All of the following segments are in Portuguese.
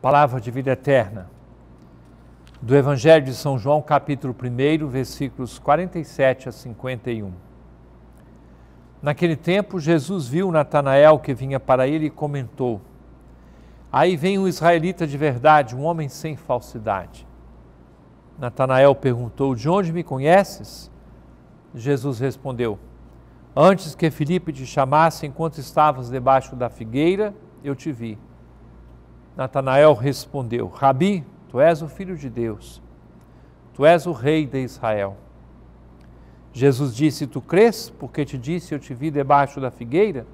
palavra de vida eterna. Do Evangelho de São João, capítulo 1, versículos 47 a 51. Naquele tempo, Jesus viu Natanael que vinha para ele e comentou: Aí vem um israelita de verdade, um homem sem falsidade. Natanael perguntou: De onde me conheces? Jesus respondeu: Antes que Felipe te chamasse, enquanto estavas debaixo da figueira, eu te vi. Natanael respondeu: Rabi, tu és o filho de Deus, tu és o rei de Israel. Jesus disse: Tu crês, porque te disse, eu te vi debaixo da figueira?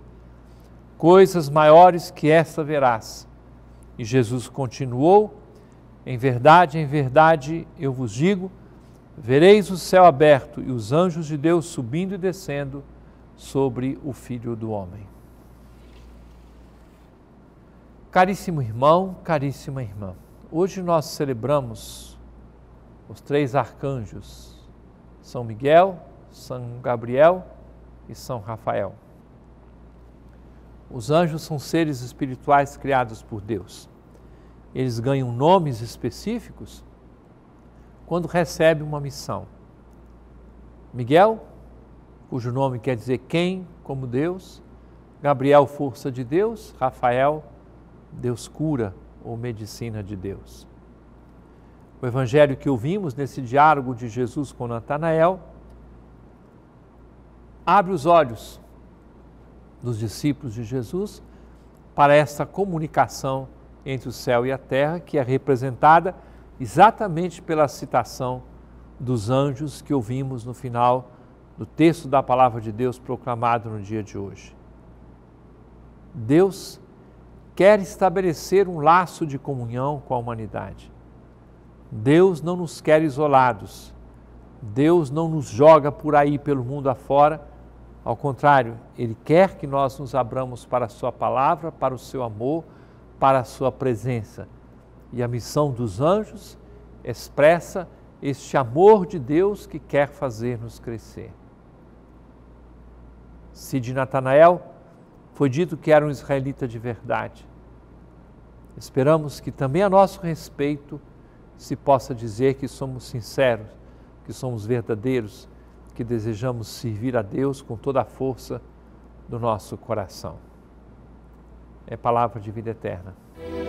Coisas maiores que essa verás. E Jesus continuou: Em verdade, em verdade, eu vos digo: vereis o céu aberto e os anjos de Deus subindo e descendo sobre o filho do homem. Caríssimo irmão, caríssima irmã, hoje nós celebramos os três arcanjos, São Miguel, São Gabriel e São Rafael. Os anjos são seres espirituais criados por Deus. Eles ganham nomes específicos quando recebem uma missão. Miguel, cujo nome quer dizer quem, como Deus, Gabriel, força de Deus, Rafael, Deus cura ou medicina de Deus. O evangelho que ouvimos nesse diálogo de Jesus com Natanael abre os olhos dos discípulos de Jesus para essa comunicação entre o céu e a terra, que é representada exatamente pela citação dos anjos que ouvimos no final do texto da palavra de Deus proclamado no dia de hoje. Deus quer estabelecer um laço de comunhão com a humanidade. Deus não nos quer isolados. Deus não nos joga por aí pelo mundo afora. Ao contrário, Ele quer que nós nos abramos para a Sua palavra, para o seu amor, para a Sua presença. E a missão dos anjos expressa este amor de Deus que quer fazer-nos crescer. Se de Natanael foi dito que era um israelita de verdade, Esperamos que também a nosso respeito se possa dizer que somos sinceros, que somos verdadeiros, que desejamos servir a Deus com toda a força do nosso coração. É palavra de vida eterna.